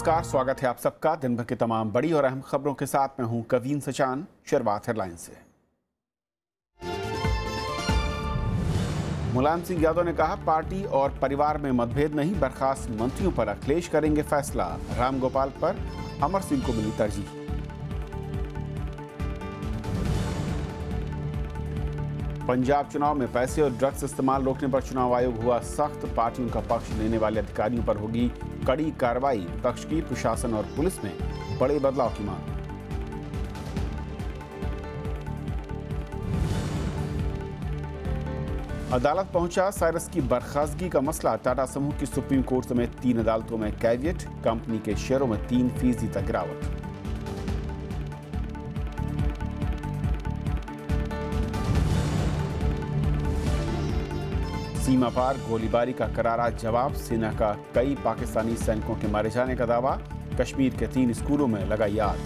नमस्कार स्वागत है आप सबका दिन भर की तमाम बड़ी और अहम खबरों के साथ मैं हूं कवीन सचान शुरुआत हेडलाइन से मुलायम सिंह यादव ने कहा पार्टी और परिवार में मतभेद नहीं बर्खास्त मंत्रियों पर अखिलेश करेंगे फैसला रामगोपाल पर अमर सिंह को मिली तरजीह पंजाब चुनाव में पैसे और ड्रग्स इस्तेमाल रोकने पर चुनाव आयोग हुआ सख्त पार्टियों का पक्ष लेने वाले अधिकारियों पर होगी कड़ी कार्रवाई पक्ष की प्रशासन और पुलिस में बड़े बदलाव की मांग अदालत पहुंचा साइरस की बर्खास्तगी का मसला टाटा समूह की सुप्रीम कोर्ट समेत तीन अदालतों में कैवियट कंपनी के शेयरों में तीन फीसदी तक गिरावट सीमा पार गोलीबारी का करारा जवाब सेना का कई पाकिस्तानी सैनिकों के मारे जाने का दावा कश्मीर के तीन स्कूलों में लगाई आग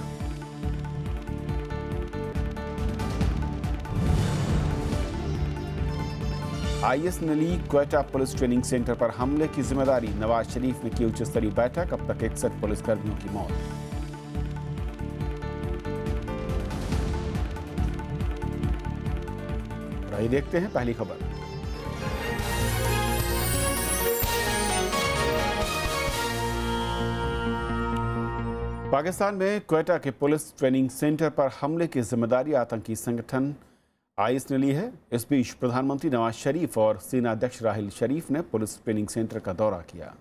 आईएस ने ली क्वेटा पुलिस ट्रेनिंग सेंटर पर हमले की जिम्मेदारी नवाज शरीफ ने की उच्च स्तरीय बैठक अब तक इकसठ पुलिसकर्मियों की मौत देखते हैं पहली खबर पाकिस्तान में कोयटा के पुलिस ट्रेनिंग सेंटर पर हमले की जिम्मेदारी आतंकी संगठन आईएस ने ली है इस बीच प्रधानमंत्री नवाज शरीफ और सेना अध्यक्ष राहिल शरीफ ने पुलिस ट्रेनिंग सेंटर का दौरा किया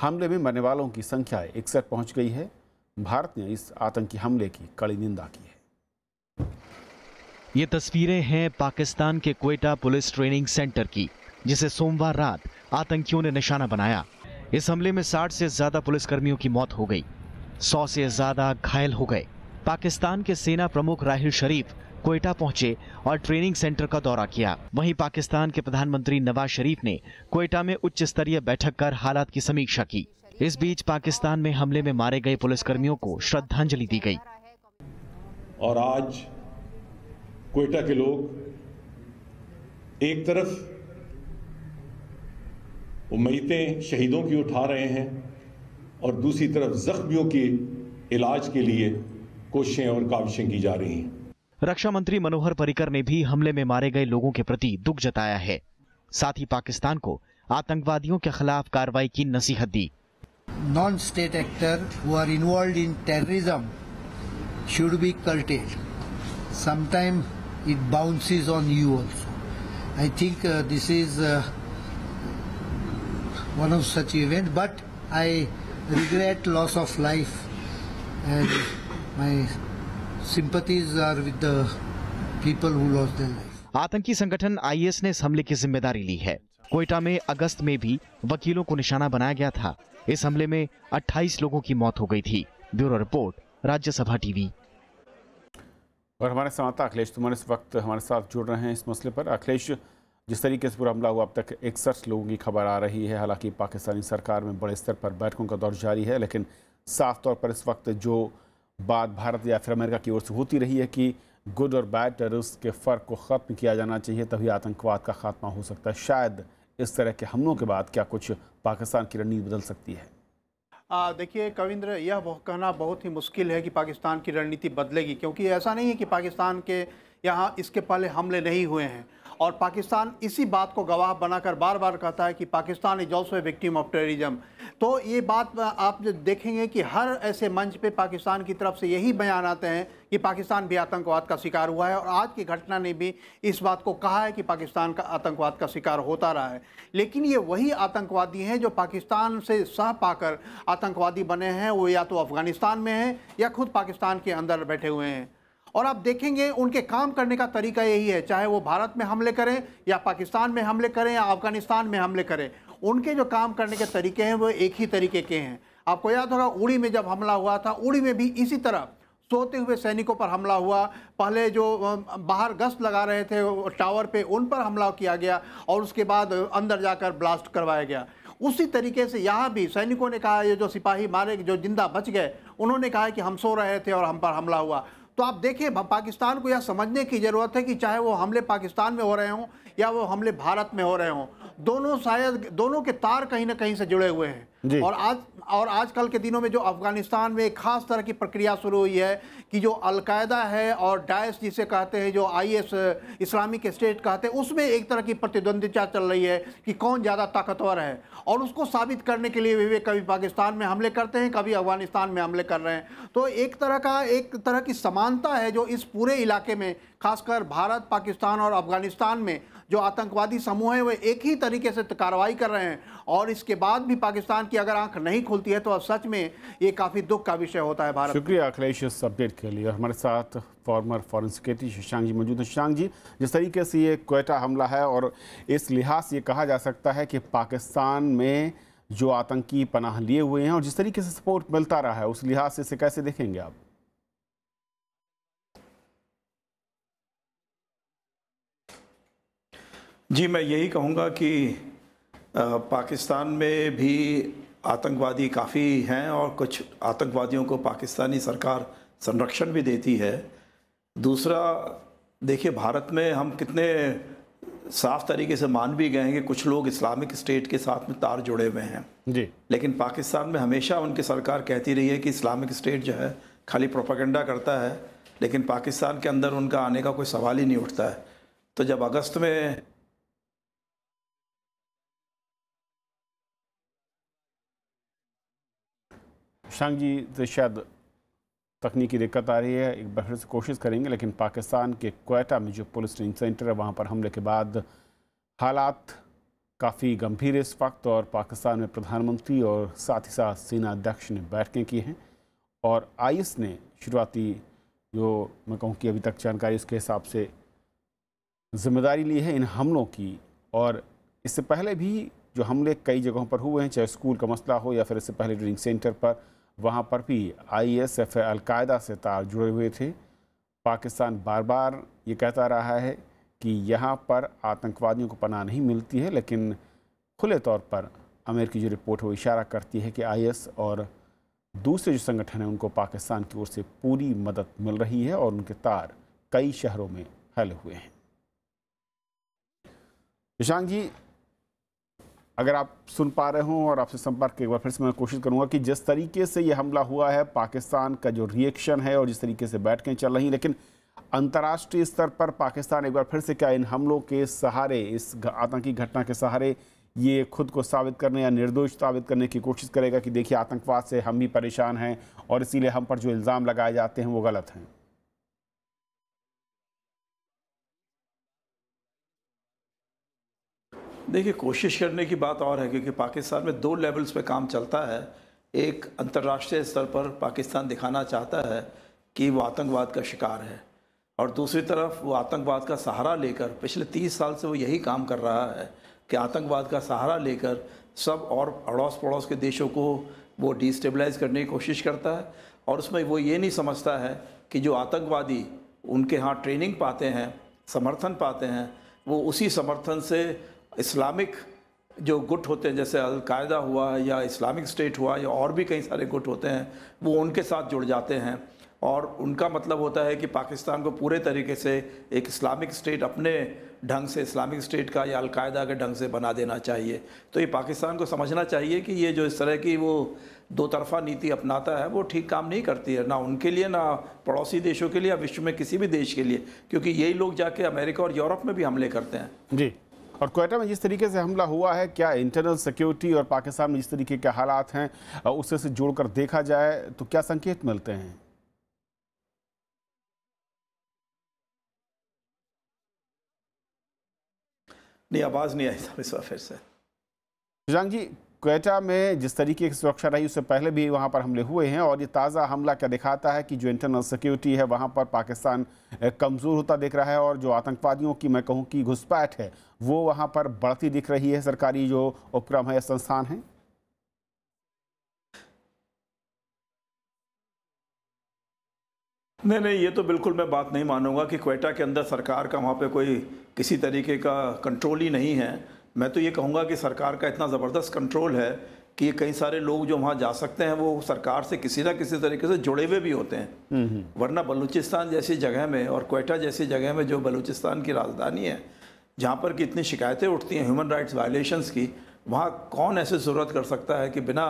हमले में मरने वालों की संख्या इकसठ पहुंच गई है भारत ने इस आतंकी हमले की कड़ी निंदा की है ये तस्वीरें हैं पाकिस्तान के क्वेटा पुलिस ट्रेनिंग सेंटर की जिसे सोमवार रात आतंकियों ने निशाना बनाया इस हमले में साठ से ज्यादा पुलिसकर्मियों की मौत हो गई सौ से ज्यादा घायल हो गए पाकिस्तान के सेना प्रमुख राहिल शरीफ कोयटा पहुंचे और ट्रेनिंग सेंटर का दौरा किया वहीं पाकिस्तान के प्रधानमंत्री नवाज शरीफ ने कोयटा में उच्च स्तरीय बैठक कर हालात की समीक्षा की इस बीच पाकिस्तान में हमले में मारे गए पुलिसकर्मियों को श्रद्धांजलि दी गई और आज कोयटा के लोग एक तरफ उम्मीदें शहीदों की उठा रहे हैं और दूसरी तरफ जख्मियों के इलाज के लिए कोशिशें और काविशें की जा रही हैं रक्षा मंत्री मनोहर परिकर ने भी हमले में मारे गए लोगों के प्रति दुख जताया है साथ ही पाकिस्तान को आतंकवादियों के खिलाफ कार्रवाई की नसीहत दी non state actor who are involved in terrorism should be curtailed sometime it bounces on you also I think this is one of such event but I regret loss of life and my sympathies are with the people who lost their life. आतंकी संगठन IS ने इस हमले की जिम्मेदारी ली है कोयटा में अगस्त में भी वकीलों को निशाना बनाया गया था इस हमले में 28 लोगों की मौत हो गई थी ब्यूरो रिपोर्ट राज्यसभा टीवी और हमारे संवाददाता अखिलेश तुम्हारे इस वक्त हमारे साथ जुड़ रहे हैं इस मसले पर अखिलेश जिस तरीके से पूरा हमला हुआ अब तक इकसठ लोगों की खबर आ रही है हालांकि पाकिस्तानी सरकार में बड़े स्तर पर बैठकों का दौर जारी है लेकिन साफ तौर पर इस वक्त जो बात भारत या फिर अमेरिका की ओर से होती रही है कि गुड और बैड टेररिस्ट के फ़र्क को ख़त्म किया जाना चाहिए तभी आतंकवाद का खात्मा हो सकता है शायद इस तरह के हमलों के बाद क्या कुछ पाकिस्तान की रणनीति बदल सकती है देखिए कविंद्र यह कहना बहुत ही मुश्किल है कि पाकिस्तान की रणनीति बदलेगी क्योंकि ऐसा नहीं है कि पाकिस्तान के यहाँ इसके पहले हमले नहीं हुए हैं और पाकिस्तान इसी बात को गवाह बनाकर बार बार कहता है कि Pakistan is also a victim of terrorism तो ये बात आप देखेंगे कि हर ऐसे मंच पे पाकिस्तान की तरफ से यही बयान आते हैं कि पाकिस्तान भी आतंकवाद का शिकार हुआ है और आज की घटना ने भी इस बात को कहा है कि पाकिस्तान का आतंकवाद का शिकार होता रहा है लेकिन ये वही आतंकवादी हैं जो पाकिस्तान से सह पाकर आतंकवादी बने हैं वो या तो अफ़गानिस्तान में हैं या खुद पाकिस्तान के अंदर बैठे हुए हैं और आप देखेंगे उनके काम करने का तरीका यही है चाहे वो भारत में हमले करें या पाकिस्तान में हमले करें या अफगानिस्तान में हमले करें उनके जो काम करने के तरीके हैं वो एक ही तरीके के हैं आपको याद होगा उड़ी में जब हमला हुआ था उड़ी में भी इसी तरह सोते हुए सैनिकों पर हमला हुआ पहले जो बाहर गश्त लगा रहे थे टावर पे उन पर हमला किया गया और उसके बाद अंदर जाकर ब्लास्ट करवाया गया उसी तरीके से यहाँ भी सैनिकों ने कहा ये जो सिपाही मारे जो जिंदा बच गए उन्होंने कहा कि हम सो रहे थे और हम पर हमला हुआ तो आप देखें पाकिस्तान को यह समझने की ज़रूरत है कि चाहे वो हमले पाकिस्तान में हो रहे हों या वो हमले भारत में हो रहे हों दोनों शायद दोनों के तार कहीं ना कहीं से जुड़े हुए हैं और आज और आजकल के दिनों में जो अफगानिस्तान में एक खास तरह की प्रक्रिया शुरू हुई है कि जो अलकायदा है और डाइस जिसे कहते हैं जो आईएस इस्लामिक स्टेट कहते हैं उसमें एक तरह की प्रतिद्वंदिता चल रही है कि कौन ज़्यादा ताकतवर है और उसको साबित करने के लिए भी वे कभी पाकिस्तान में हमले करते हैं कभी अफगानिस्तान में हमले कर रहे हैं तो एक तरह का एक तरह की समानता है जो इस पूरे इलाके में खासकर भारत पाकिस्तान और अफगानिस्तान में जो आतंकवादी समूह हैं वे एक ही तरीके से कार्रवाई कर रहे हैं और इसके बाद भी पाकिस्तान की अगर आंख नहीं खुलती है तो अब सच में ये काफ़ी दुख का विषय होता है भारत शुक्रिया अखिलेश इस अपडेट के लिए हमारे साथ former foreign secretary Shashank ji मौजूद हैं शशांक जी जिस तरीके से ये कोयटा हमला है और इस लिहाज से ये कहा जा सकता है कि पाकिस्तान में जो आतंकी पनाह लिए हुए हैं और जिस तरीके से सपोर्ट मिलता रहा है उस लिहाज से इसे कैसे देखेंगे आप जी मैं यही कहूँगा कि पाकिस्तान में भी आतंकवादी काफ़ी हैं और कुछ आतंकवादियों को पाकिस्तानी सरकार संरक्षण भी देती है दूसरा देखिए भारत में हम कितने साफ तरीके से मान भी गए हैं कि कुछ लोग इस्लामिक स्टेट के साथ में तार जुड़े हुए हैं जी लेकिन पाकिस्तान में हमेशा उनकी सरकार कहती रही है कि इस्लामिक स्टेट जो है खाली प्रोपागेंडा करता है लेकिन पाकिस्तान के अंदर उनका आने का कोई सवाल ही नहीं उठता है तो जब अगस्त में शांग जी तो शायद तकनीकी दिक्कत आ रही है एक बार फिर से कोशिश करेंगे लेकिन पाकिस्तान के कोयटा में जो पुलिस ट्रेनिंग सेंटर है वहाँ पर हमले के बाद हालात काफ़ी गंभीर इस वक्त और पाकिस्तान में प्रधानमंत्री और साथ ही साथ सेना अध्यक्ष ने बैठकें की हैं और आई ने शुरुआती जो मैं कहूँ कि अभी तक जानकारी उसके हिसाब से जिम्मेदारी ली है इन हमलों की और इससे पहले भी जो हमले कई जगहों पर हुए हैं चाहे स्कूल का मसला हो या फिर इससे पहले ट्रेनिंग सेंटर पर वहाँ पर भी आईएसएफ अलकायदा से तार जुड़े हुए थे पाकिस्तान बार बार ये कहता रहा है कि यहाँ पर आतंकवादियों को पनाह नहीं मिलती है लेकिन खुले तौर पर अमेरिकी जो रिपोर्ट है वो इशारा करती है कि आईएस और दूसरे जो संगठन हैं उनको पाकिस्तान की ओर से पूरी मदद मिल रही है और उनके तार कई शहरों में फैले हुए हैं शशांक जी अगर आप सुन पा रहे हों और आपसे संपर्क एक बार फिर से मैं कोशिश करूंगा कि जिस तरीके से ये हमला हुआ है पाकिस्तान का जो रिएक्शन है और जिस तरीके से बैठकें चल रही लेकिन अंतर्राष्ट्रीय स्तर पर पाकिस्तान एक बार फिर से क्या इन हमलों के सहारे इस आतंकी घटना के सहारे ये खुद को साबित करने या निर्दोष साबित करने की कोशिश करेगा कि देखिए आतंकवाद से हम भी परेशान हैं और इसीलिए हम पर जो इल्ज़ाम लगाए जाते हैं वो गलत हैं देखिए कोशिश करने की बात और है क्योंकि पाकिस्तान में दो लेवल्स पे काम चलता है एक अंतर्राष्ट्रीय स्तर पर पाकिस्तान दिखाना चाहता है कि वो आतंकवाद का शिकार है और दूसरी तरफ वो आतंकवाद का सहारा लेकर पिछले तीस साल से वो यही काम कर रहा है कि आतंकवाद का सहारा लेकर सब और अड़ोस पड़ोस के देशों को वो डिस्टेबलाइज करने की कोशिश करता है और उसमें वो ये नहीं समझता है कि जो आतंकवादी उनके यहाँ ट्रेनिंग पाते हैं समर्थन पाते हैं वो उसी समर्थन से इस्लामिक जो गुट होते हैं जैसे अलकायदा हुआ या इस्लामिक स्टेट हुआ या और भी कई सारे गुट होते हैं वो उनके साथ जुड़ जाते हैं और उनका मतलब होता है कि पाकिस्तान को पूरे तरीके से एक इस्लामिक स्टेट अपने ढंग से इस्लामिक स्टेट का या अलकायदा के ढंग से बना देना चाहिए तो ये पाकिस्तान को समझना चाहिए कि ये जो इस तरह की वो दो तरफा नीति अपनाता है वो ठीक काम नहीं करती है ना उनके लिए ना पड़ोसी देशों के लिए या विश्व में किसी भी देश के लिए क्योंकि यही लोग जाके अमेरिका और यूरोप में भी हमले करते हैं जी और कोयटा में जिस तरीके से हमला हुआ है क्या इंटरनल सिक्योरिटी और पाकिस्तान में जिस तरीके के हालात हैं उससे से जोड़कर देखा जाए तो क्या संकेत मिलते हैं नहीं आवाज़ नहीं आई था इस बार फिर से शशांक जी क्वेटा में जिस तरीके की सुरक्षा रही उससे पहले भी वहाँ पर हमले हुए हैं और ये ताज़ा हमला क्या दिखाता है कि जो इंटरनल सिक्योरिटी है वहाँ पर पाकिस्तान कमज़ोर होता दिख रहा है और जो आतंकवादियों की मैं कहूँ कि घुसपैठ है वो वहाँ पर बढ़ती दिख रही है सरकारी जो उपक्रम है या संस्थान है नहीं नहीं ये तो बिल्कुल मैं बात नहीं मानूंगा कि क्वेटा के अंदर सरकार का वहाँ पे कोई किसी तरीके का कंट्रोल ही नहीं है मैं तो ये कहूँगा कि सरकार का इतना ज़बरदस्त कंट्रोल है कि कई सारे लोग जो वहाँ जा सकते हैं वो सरकार से किसी ना किसी तरीके से जुड़े हुए भी होते हैं हम्म, हम्म। वरना बलूचिस्तान जैसी जगह में और कोयटा जैसी जगह में जो बलूचिस्तान की राजधानी है जहाँ पर कि इतनी शिकायतें उठती हैं ह्यूमन राइट्स वायलेशंस की वहाँ कौन ऐसे ज़रूरत कर सकता है कि बिना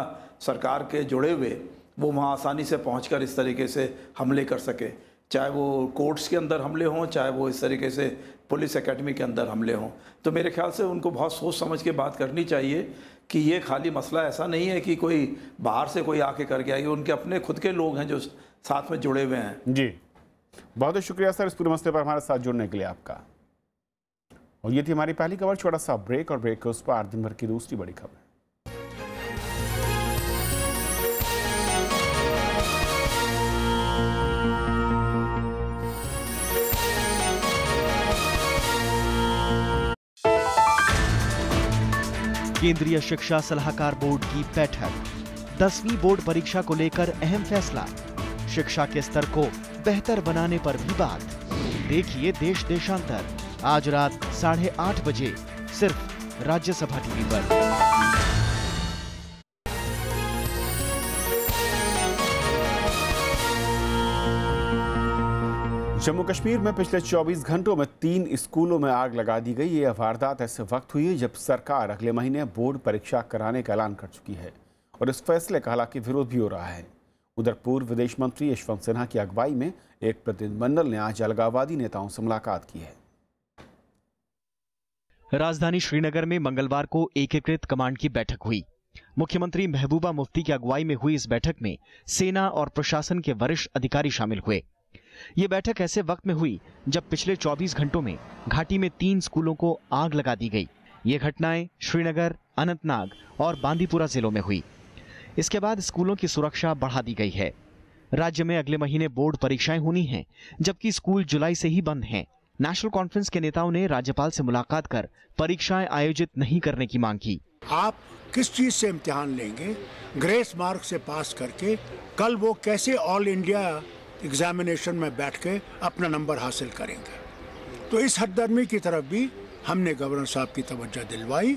सरकार के जुड़े हुए वो वहाँ आसानी से पहुँच इस तरीके से हमले कर सके चाहे वो कोर्ट्स के अंदर हमले हों चाहे वो इस तरीके से पुलिस एकेडमी के अंदर हमले हों तो मेरे ख्याल से उनको बहुत सोच समझ के बात करनी चाहिए कि ये खाली मसला ऐसा नहीं है कि कोई बाहर से कोई आके कर गया ये उनके अपने खुद के लोग हैं जो साथ में जुड़े हुए हैं जी बहुत बहुत शुक्रिया सर इस पूरे मसले पर हमारे साथ जुड़ने के लिए आपका और ये थी हमारी पहली खबर छोटा सा ब्रेक और ब्रेक के उस पर दिन भर की दूसरी बड़ी खबर केंद्रीय शिक्षा सलाहकार बोर्ड की बैठक दसवीं बोर्ड परीक्षा को लेकर अहम फैसला शिक्षा के स्तर को बेहतर बनाने पर भी बात देखिए देश देशांतर आज रात साढ़े आठ बजे सिर्फ राज्यसभा टीवी पर जम्मू कश्मीर में पिछले 24 घंटों में तीन स्कूलों में आग लगा दी गई ये वारदात ऐसे वक्त हुई है जब सरकार अगले महीने बोर्ड परीक्षा कराने का ऐलान कर चुकी है और इस फैसले का हालांकि विरोध भी हो रहा है उधर पूर्व विदेश मंत्री यशवंत सिन्हा की अगुवाई में एक प्रतिनिधिमंडल ने आज अलगावादी नेताओं से मुलाकात की है राजधानी श्रीनगर में मंगलवार को एकीकृत कमांड की बैठक हुई मुख्यमंत्री महबूबा मुफ्ती की अगुवाई में हुई इस बैठक में सेना और प्रशासन के वरिष्ठ अधिकारी शामिल हुए ये बैठक ऐसे वक्त में हुई जब पिछले 24 घंटों में घाटी में तीन स्कूलों को आग लगा दी गई ये घटनाएं श्रीनगर अनंतनाग और बांदीपुरा जिलों में हुई इसके बाद स्कूलों की सुरक्षा बढ़ा दी गई है राज्य में अगले महीने बोर्ड परीक्षाएं होनी हैं जबकि स्कूल जुलाई से ही बंद हैं नेशनल कॉन्फ्रेंस के नेताओं ने राज्यपाल से मुलाकात कर परीक्षाएं आयोजित नहीं करने की मांग की आप किस चीज से इम्तिहान लेंगे ग्रेस मार्क से पास करके कल वो कैसे ऑल इंडिया एग्ज़ामिनेशन में बैठ के अपना नंबर हासिल करेंगे तो इस हददर्मी की तरफ भी हमने गवर्नर साहब की तवज्जो दिलवाई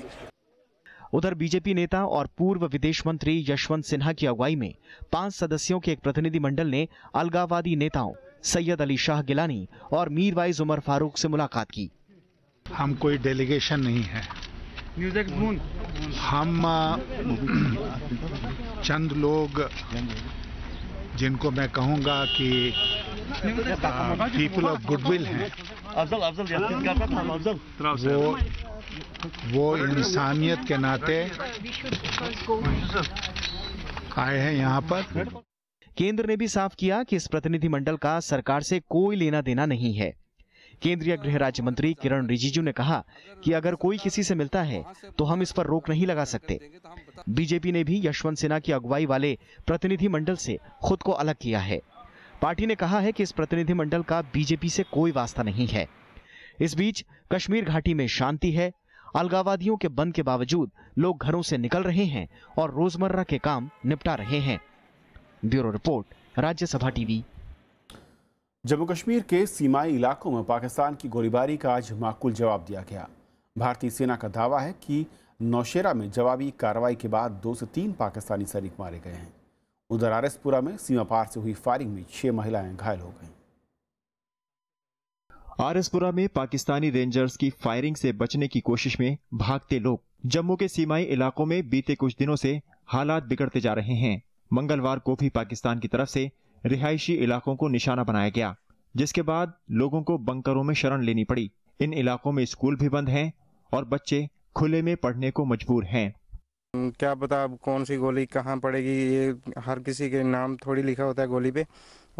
उधर बीजेपी नेता और पूर्व विदेश मंत्री यशवंत सिन्हा की अगुवाई में पांच सदस्यों के एक प्रतिनिधिमंडल ने अलगावादी नेताओं सैयद अली शाह गिलानी और मीरवाइज उमर फारूक से मुलाकात की हम कोई डेलीगेशन नहीं है हम चंद लोग जिनको मैं कहूँगा कि पीपल ऑफ गुडविल हैं वो वो इंसानियत के नाते आए हैं यहाँ पर केंद्र ने भी साफ किया कि इस प्रतिनिधिमंडल का सरकार से कोई लेना देना नहीं है केंद्रीय गृह राज्य मंत्री किरण रिजिजू ने कहा कि अगर कोई किसी से मिलता है तो हम इस पर रोक नहीं लगा सकते बीजेपी ने भी यशवंत सिन्हा की अगुवाई वाले प्रतिनिधि मंडल से खुद को अलग किया है पार्टी ने कहा है कि इस प्रतिनिधि मंडल का बीजेपी से कोई वास्ता नहीं है इस बीच कश्मीर घाटी में शांति है अलगावादियों के बंद के बावजूद लोग घरों से निकल रहे हैं और रोजमर्रा के काम निपटा रहे हैं bureau report Rajya Sabha TV Jammu Kashmir के सीमाई इलाकों में पाकिस्तान की गोलीबारी का आज माकूल जवाब दिया गया भारतीय सेना का दावा है कि नौशेरा में जवाबी कार्रवाई के बाद दो से तीन पाकिस्तानी सैनिक मारे गए हैं उधर आरएसपुरा में सीमा पार से हुई फायरिंग में छह महिलाएं घायल हो गईं। आरएसपुरा में पाकिस्तानी रेंजर्स की फायरिंग से बचने की कोशिश में भागते लोग जम्मू के सीमाई इलाकों में बीते कुछ दिनों से हालात बिगड़ते जा रहे हैं मंगलवार को भी पाकिस्तान की तरफ से रिहायशी इलाकों को निशाना बनाया गया जिसके बाद लोगों को बंकरों में शरण लेनी पड़ी इन इलाकों में स्कूल भी बंद हैं और बच्चे खुले में पढ़ने को मजबूर हैं हम्म, क्या पता अब कौन सी गोली कहाँ पड़ेगी ये हर किसी के नाम थोड़ी लिखा होता है गोली पे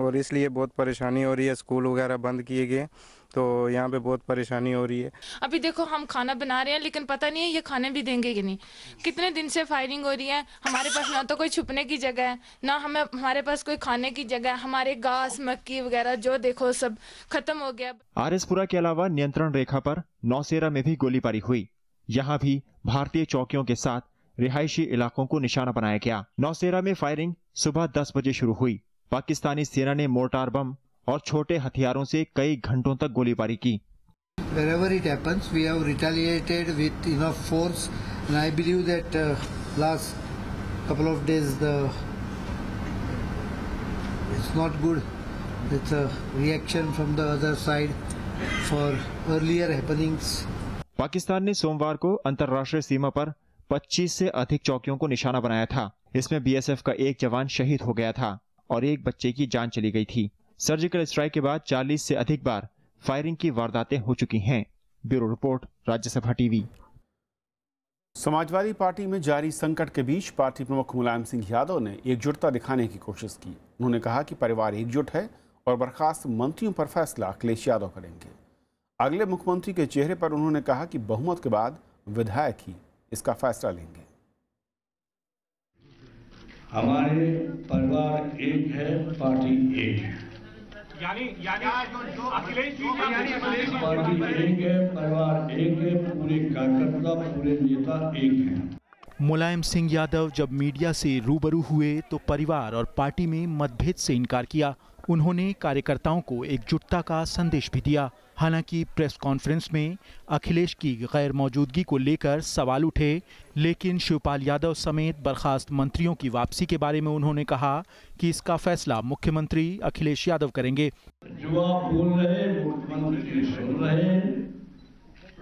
और इसलिए बहुत परेशानी हो रही है स्कूल वगैरह बंद किए गए तो यहाँ पे बहुत परेशानी हो रही है अभी देखो हम खाना बना रहे हैं लेकिन पता नहीं है ये खाने भी देंगे कि नहीं कितने दिन से फायरिंग हो रही है हमारे पास ना तो कोई छुपने की जगह है ना हमें हमारे पास कोई खाने की जगह है हमारे घास मक्की वगैरह जो देखो सब खत्म हो गया एसपुरा के अलावा नियंत्रण रेखा पर नौसेरा में भी गोलीबारी हुई यहाँ भी भारतीय चौकियों के साथ रिहायशी इलाकों को निशाना बनाया गया नौसेरा में फायरिंग सुबह दस बजे शुरू हुई पाकिस्तानी सेना ने मोर्टार बम और छोटे हथियारों से कई घंटों तक गोलीबारी की wherever it happens we have retaliated with enough force and i believe that uh, last couple of days the it's not good it's a reaction from the other side for earlier happenings Pakistan ने सोमवार को अंतर्राष्ट्रीय सीमा पर 25 से अधिक चौकियों को निशाना बनाया था इसमें बीएसएफ का एक जवान शहीद हो गया था और एक बच्चे की जान चली गई थी सर्जिकल स्ट्राइक के बाद 40 से अधिक बार फायरिंग की वारदातें हो चुकी हैं bureau report Rajya Sabha TV Samajwadi Party में जारी संकट के बीच पार्टी प्रमुख मुलायम सिंह यादव ने एकजुटता दिखाने की कोशिश की उन्होंने कहा कि परिवार एकजुट है और बर्खास्त मंत्रियों पर फैसला अखिलेश यादव करेंगे अगले मुख्यमंत्री के चेहरे पर उन्होंने कहा कि बहुमत के बाद विधायक ही इसका फैसला लेंगे हमारे परिवार एक है पार्टी एक है यानी अखिलेश परिवार एक है पूरे कार्यकर्ता पूरे नेता एक है मुलायम सिंह यादव जब मीडिया से रूबरू हुए तो परिवार और पार्टी में मतभेद से इनकार किया उन्होंने कार्यकर्ताओं को एकजुटता का संदेश भी दिया हालांकि प्रेस कॉन्फ्रेंस में अखिलेश की गैर मौजूदगी को लेकर सवाल उठे लेकिन शिवपाल यादव समेत बर्खास्त मंत्रियों की वापसी के बारे में उन्होंने कहा कि इसका फैसला मुख्यमंत्री अखिलेश यादव करेंगे जो आप बोल रहे मुख्यमंत्री सुन रहे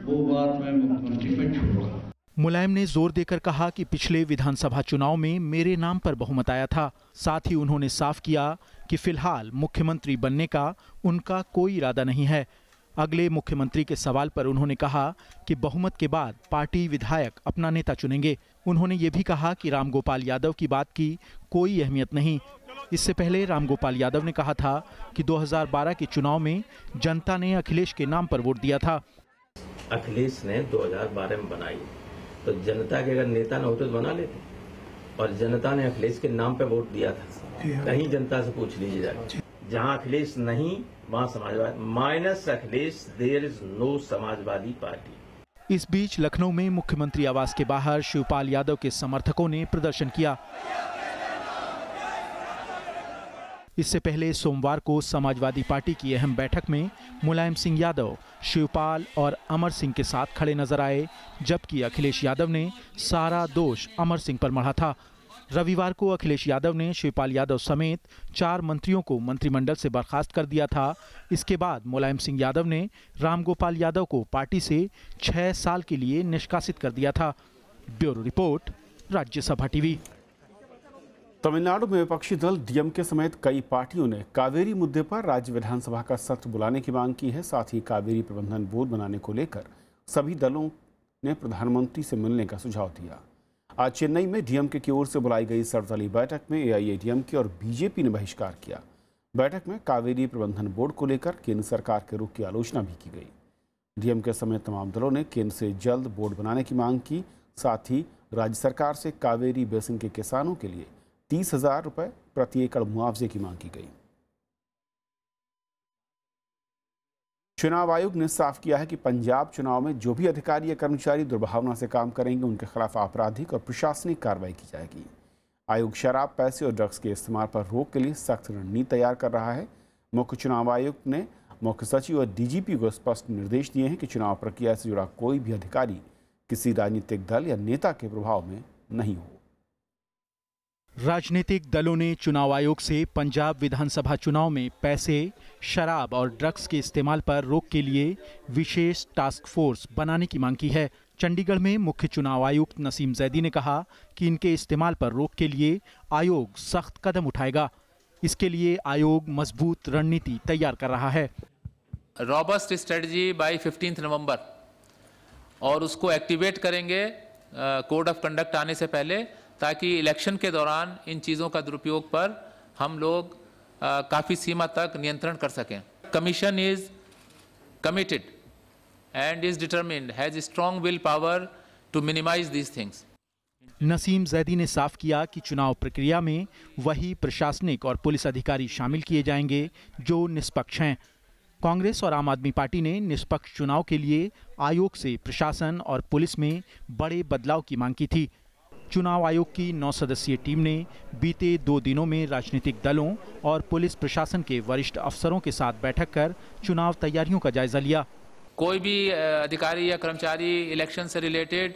वो बात मैं मुख्यमंत्री पे छोड़ूंगा मुलायम ने जोर देकर कहा कि पिछले विधानसभा चुनाव में मेरे नाम पर बहुमत आया था साथ ही उन्होंने साफ किया कि फिलहाल मुख्यमंत्री बनने का उनका कोई इरादा नहीं है अगले मुख्यमंत्री के सवाल पर उन्होंने कहा कि बहुमत के बाद पार्टी विधायक अपना नेता चुनेंगे उन्होंने ये भी कहा कि रामगोपाल यादव की बात की कोई अहमियत नहीं इससे पहले रामगोपाल यादव ने कहा था कि 2012 के चुनाव में जनता ने अखिलेश के नाम पर वोट दिया था अखिलेश ने 2012 में बनाई तो जनता के अगर नेता न होते तो बना लेते और जनता ने अखिलेश के नाम पे वोट दिया था हाँ। कहीं जनता से पूछ लीजिए जाए जहां अखिलेश नहीं वहां Samajwadi minus Akhilesh there is no Samajwadi Party इस बीच लखनऊ में मुख्यमंत्री आवास के बाहर शिवपाल यादव के समर्थकों ने प्रदर्शन किया इससे पहले सोमवार को समाजवादी पार्टी की अहम बैठक में मुलायम सिंह यादव शिवपाल और अमर सिंह के साथ खड़े नजर आए जबकि अखिलेश यादव ने सारा दोष अमर सिंह पर मढ़ा था रविवार को अखिलेश यादव ने शिवपाल यादव समेत चार मंत्रियों को मंत्रिमंडल से बर्खास्त कर दिया था इसके बाद मुलायम सिंह यादव ने रामगोपाल यादव को पार्टी से छह साल के लिए निष्कासित कर दिया था bureau report Rajya Sabha TV Tamil Nadu में विपक्षी दल डीएमके समेत कई पार्टियों ने कावेरी मुद्दे पर राज्य विधानसभा का सत्र बुलाने की मांग की है साथ ही कावेरी प्रबंधन बोर्ड बनाने को लेकर सभी दलों ने प्रधानमंत्री से मिलने का सुझाव दिया आज चेन्नई में डीएमके की ओर से बुलाई गई सर्वदलीय बैठक में एआईएडीएमके और बीजेपी ने बहिष्कार किया बैठक में कावेरी प्रबंधन बोर्ड को लेकर केंद्र सरकार के रुख की आलोचना भी की गई डीएमके समेत तमाम दलों ने केंद्र से जल्द बोर्ड बनाने की मांग की साथ ही राज्य सरकार से कावेरी बेसिन के किसानों के लिए तीस हज़ार रुपये प्रति एकड़ मुआवजे की मांग की गई चुनाव आयोग ने साफ किया है कि पंजाब चुनाव में जो भी अधिकारी या कर्मचारी दुर्भावना से काम करेंगे उनके खिलाफ आपराधिक और प्रशासनिक कार्रवाई की जाएगी आयोग शराब पैसे और ड्रग्स के इस्तेमाल पर रोक के लिए सख्त रणनीति तैयार कर रहा है मुख्य चुनाव आयुक्त ने मुख्य सचिव और डीजीपी को स्पष्ट निर्देश दिए हैं कि चुनाव प्रक्रिया से जुड़ा कोई भी अधिकारी किसी राजनीतिक दल या नेता के प्रभाव में नहीं हो राजनीतिक दलों ने चुनाव आयोग से पंजाब विधानसभा चुनाव में पैसे शराब और ड्रग्स के इस्तेमाल पर रोक के लिए विशेष टास्क फोर्स बनाने की मांग की है चंडीगढ़ में मुख्य चुनाव आयुक्त नसीम जैदी ने कहा कि इनके इस्तेमाल पर रोक के लिए आयोग सख्त कदम उठाएगा इसके लिए आयोग मजबूत रणनीति तैयार कर रहा है robust strategy by fifteenth November और उसको एक्टिवेट करेंगे कोड ऑफ कंडक्ट आने से पहले ताकि इलेक्शन के दौरान इन चीज़ों का दुरुपयोग पर हम लोग काफ़ी सीमा तक नियंत्रण कर सकें commission is committed and is determined has strong will power to minimise these things Naseem Zaidi ने साफ किया कि चुनाव प्रक्रिया में वही प्रशासनिक और पुलिस अधिकारी शामिल किए जाएंगे जो निष्पक्ष हैं कांग्रेस और आम आदमी पार्टी ने निष्पक्ष चुनाव के लिए आयोग से प्रशासन और पुलिस में बड़े बदलाव की मांग की थी चुनाव आयोग की नौ सदस्यीय टीम ने बीते दो दिनों में राजनीतिक दलों और पुलिस प्रशासन के वरिष्ठ अफसरों के साथ बैठक कर चुनाव तैयारियों का जायजा लिया कोई भी अधिकारी या कर्मचारी इलेक्शन से रिलेटेड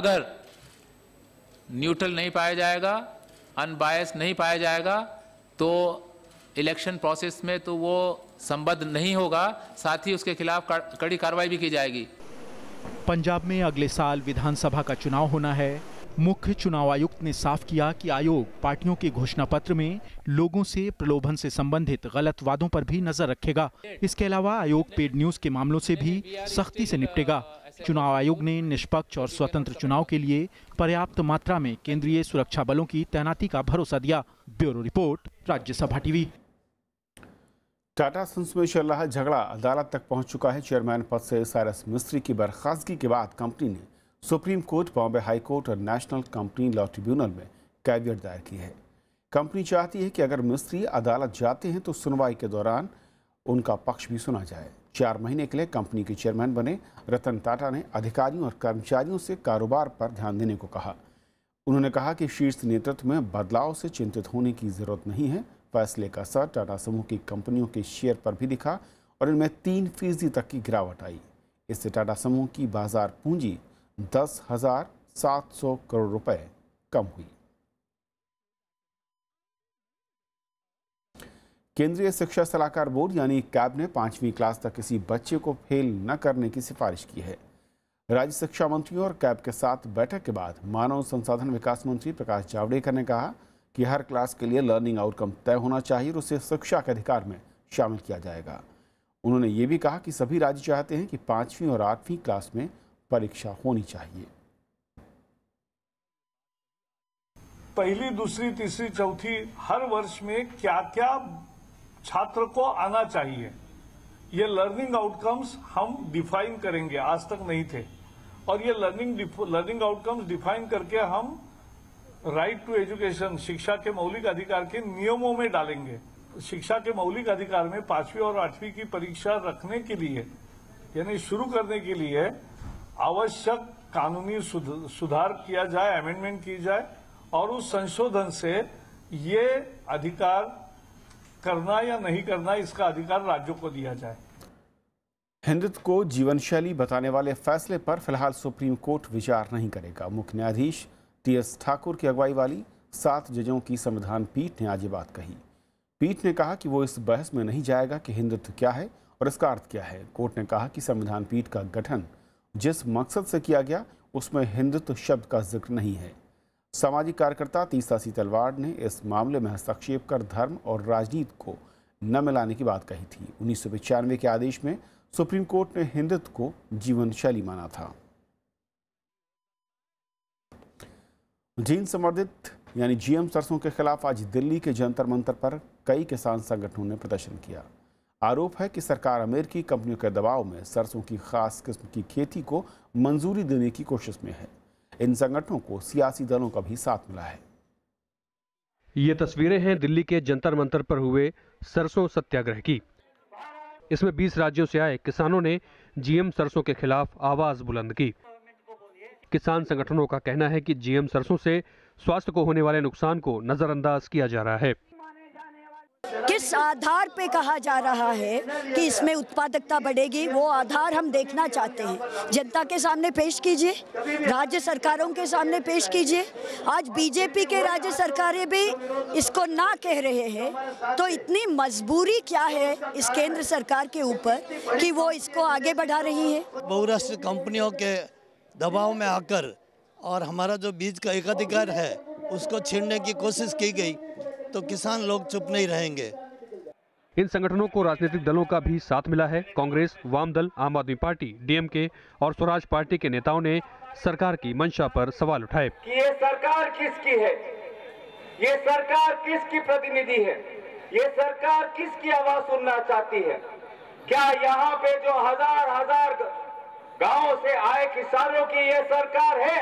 अगर न्यूट्रल नहीं पाया जाएगा अनबायस नहीं पाया जाएगा तो इलेक्शन प्रोसेस में तो वो संबद्ध नहीं होगा साथ ही उसके खिलाफ कड़ी कार्रवाई भी की जाएगी पंजाब में अगले साल विधानसभा का चुनाव होना है मुख्य चुनाव आयुक्त ने साफ किया कि आयोग पार्टियों के घोषणा पत्र में लोगों से प्रलोभन से संबंधित गलत वादों पर भी नजर रखेगा इसके अलावा आयोग पेड न्यूज के मामलों से भी सख्ती से निपटेगा चुनाव आयोग ने निष्पक्ष और स्वतंत्र चुनाव के लिए पर्याप्त मात्रा में केंद्रीय सुरक्षा बलों की तैनाती का भरोसा दिया bureau report Rajya Sabha TV Tata Sons में चल रहा झगड़ा अदालत तक पहुंच चुका है चेयरमैन पद से सारस मिस्त्री की बर्खास्तगी के बाद कंपनी ने supreme court Bombay high court और नेशनल कंपनी लॉ ट्रिब्यूनल में कैवियट दायर की है कंपनी चाहती है कि अगर मिस्त्री अदालत जाते हैं तो सुनवाई के दौरान उनका पक्ष भी सुना जाए चार महीने के लिए कंपनी के चेयरमैन बने रतन टाटा ने अधिकारियों और कर्मचारियों से कारोबार पर ध्यान देने को कहा उन्होंने कहा कि शीर्ष नेतृत्व में बदलाव से चिंतित होने की जरूरत नहीं है फैसले का असर टाटा समूह की कंपनियों के शेयर पर भी दिखा और इनमें तीन फीसदी तक की गिरावट आई इससे टाटा समूह की बाजार पूंजी दस हजार सात सौ करोड़ रुपए कम हुई केंद्रीय शिक्षा सलाहकार बोर्ड यानी कैब ने पांचवी क्लास तक किसी बच्चे को फेल न करने की सिफारिश की है राज्य शिक्षा मंत्री और कैब के साथ बैठक के बाद मानव संसाधन विकास मंत्री प्रकाश जावड़ेकर ने कहा कि हर क्लास के लिए लर्निंग आउटकम तय होना चाहिए और उसे शिक्षा के अधिकार में शामिल किया जाएगा उन्होंने ये भी कहा कि सभी राज्य चाहते हैं कि पांचवीं और आठवीं क्लास में परीक्षा होनी चाहिए पहली दूसरी तीसरी चौथी हर वर्ष में क्या क्या छात्र को आना चाहिए ये लर्निंग आउटकम्स हम डिफाइन करेंगे आज तक नहीं थे और ये लर्निंग लर्निंग आउटकम्स डिफाइन करके हम राइट टू एजुकेशन शिक्षा के मौलिक अधिकार के नियमों में डालेंगे शिक्षा के मौलिक अधिकार में पांचवी और आठवीं की परीक्षा रखने के लिए यानी शुरू करने के लिए आवश्यक कानूनी सुधार किया जाए अमेंडमेंट की जाए और उस संशोधन से ये अधिकार करना या नहीं करना इसका अधिकार राज्यों को दिया जाए हिंदुत्व को जीवन शैली बताने वाले फैसले पर फिलहाल सुप्रीम कोर्ट विचार नहीं करेगा मुख्य न्यायाधीश टी एस ठाकुर की अगुवाई वाली सात जजों की संविधान पीठ ने आज ये बात कही पीठ ने कहा कि वो इस बहस में नहीं जाएगा कि हिंदुत्व क्या है और इसका अर्थ क्या है कोर्ट ने कहा कि संविधान पीठ का गठन जिस मकसद से किया गया उसमें हिंदुत्व शब्द का जिक्र नहीं है सामाजिक कार्यकर्ता सी तलवार ने इस मामले में हस्तक्षेप कर धर्म और राजनीति को न मिलाने की बात कही थी उन्नीस के आदेश में सुप्रीम कोर्ट ने हिंदुत्व को जीवन शैली माना था जीन समर्थित यानी जीएम सरसों के खिलाफ आज दिल्ली के जंतर मंतर पर कई किसान संगठनों ने प्रदर्शन किया आरोप है कि सरकार अमेरिकी कंपनियों के दबाव में सरसों की खास किस्म की खेती को मंजूरी देने की कोशिश में है इन संगठनों को सियासी दलों का भी साथ मिला है ये तस्वीरें हैं दिल्ली के जंतर मंतर पर हुए सरसों सत्याग्रह की इसमें 20 राज्यों से आए किसानों ने जीएम सरसों के खिलाफ आवाज बुलंद की किसान संगठनों का कहना है कि जीएम सरसों से स्वास्थ्य को होने वाले नुकसान को नजरअंदाज किया जा रहा है किस आधार पे कहा जा रहा है कि इसमें उत्पादकता बढ़ेगी वो आधार हम देखना चाहते हैं जनता के सामने पेश कीजिए राज्य सरकारों के सामने पेश कीजिए आज बीजेपी के राज्य सरकारें भी इसको ना कह रहे हैं तो इतनी मजबूरी क्या है इस केंद्र सरकार के ऊपर कि वो इसको आगे बढ़ा रही है बहुराष्ट्रीय कंपनियों के दबाव में आकर और हमारा जो बीज का एकाधिकार है उसको छीनने की कोशिश की गई तो किसान लोग चुप नहीं रहेंगे इन संगठनों को राजनीतिक दलों का भी साथ मिला है कांग्रेस वाम दल आम आदमी पार्टी डीएमके और स्वराज पार्टी के नेताओं ने सरकार की मंशा पर सवाल उठाए कि ये सरकार किसकी है ये सरकार किसकी प्रतिनिधि है ये सरकार किसकी आवाज सुनना चाहती है क्या यहाँ पे जो हजार हजार गाँव से आए किसानों की ये सरकार है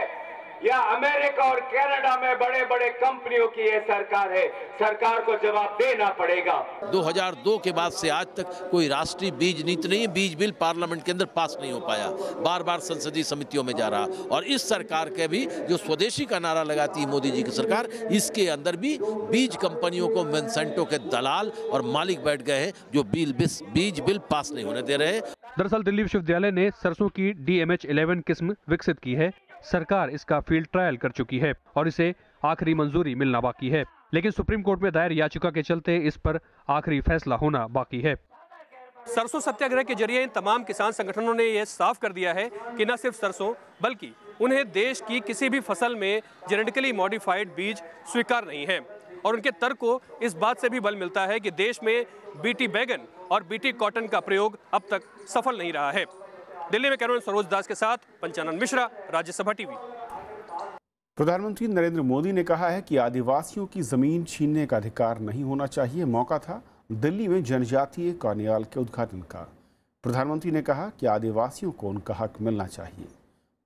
या अमेरिका और कनाडा में बड़े बड़े कंपनियों की ये सरकार है सरकार को जवाब देना पड़ेगा 2002 के बाद से आज तक कोई राष्ट्रीय बीज नीति नहीं बीज बिल पार्लियामेंट के अंदर पास नहीं हो पाया बार बार संसदीय समितियों में जा रहा और इस सरकार के भी जो स्वदेशी का नारा लगाती है मोदी जी की सरकार इसके अंदर भी बीज कंपनियों को मनसेंटो के दलाल और मालिक बैठ गए हैं जो बिल बीज बिल पास नहीं होने दे रहे दरअसल दिल्ली विश्वविद्यालय ने सरसों की डी एम किस्म विकसित की है सरकार इसका फील्ड ट्रायल कर चुकी है और इसे आखिरी मंजूरी मिलना बाकी है लेकिन सुप्रीम कोर्ट में दायर याचिका के चलते इस पर आखिरी फैसला होना बाकी है सरसों सत्याग्रह के जरिए इन तमाम किसान संगठनों ने यह साफ कर दिया है कि न सिर्फ सरसों बल्कि उन्हें देश की किसी भी फसल में जेनेटिकली मॉडिफाइड बीज स्वीकार नहीं है और उनके तर्क को इस बात से भी बल मिलता है कि देश में बीटी बैगन और बीटी कॉटन का प्रयोग अब तक सफल नहीं रहा है दिल्ली में कैमरा सरोज दास के साथ पंचानंद मिश्रा राज्यसभा टीवी प्रधानमंत्री नरेंद्र मोदी ने कहा है कि आदिवासियों की जमीन छीनने का अधिकार नहीं होना चाहिए मौका था दिल्ली में जनजातीय कार्निवाल के उद्घाटन का प्रधानमंत्री ने कहा कि आदिवासियों को उनका हक मिलना चाहिए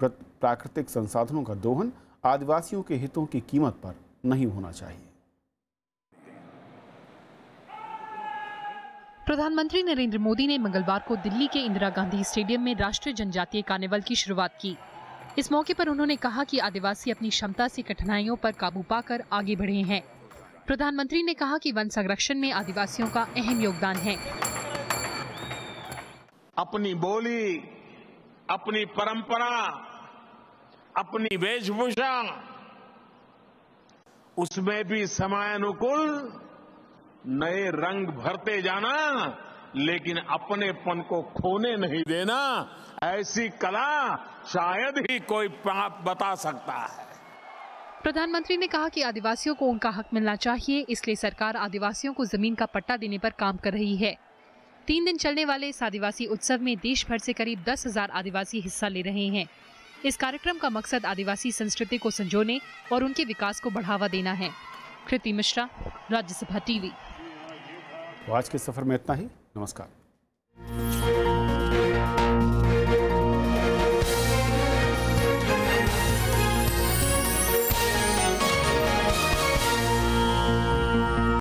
प्राकृतिक संसाधनों का दोहन आदिवासियों के हितों की कीमत पर नहीं होना चाहिए प्रधानमंत्री नरेंद्र मोदी ने मंगलवार को दिल्ली के इंदिरा गांधी स्टेडियम में राष्ट्रीय जनजातीय कार्निवल की शुरुआत की इस मौके पर उन्होंने कहा कि आदिवासी अपनी क्षमता से कठिनाइयों पर काबू पाकर आगे बढ़े हैं प्रधानमंत्री ने कहा कि वन संरक्षण में आदिवासियों का अहम योगदान है अपनी बोली अपनी परंपरा अपनी वेशभूषा उसमें भी अनुकूल नए रंग भरते जाना लेकिन अपनेपन को खोने नहीं देना ऐसी कला शायद ही कोई पाप बता सकता है प्रधानमंत्री ने कहा कि आदिवासियों को उनका हक मिलना चाहिए इसलिए सरकार आदिवासियों को जमीन का पट्टा देने पर काम कर रही है तीन दिन चलने वाले इस आदिवासी उत्सव में देश भर से करीब दस हजार आदिवासी हिस्सा ले रहे हैं इस कार्यक्रम का मकसद आदिवासी संस्कृति को संजोने और उनके विकास को बढ़ावा देना है कृति मिश्रा राज्यसभा टीवी तो आज के सफ़र में इतना ही नमस्कार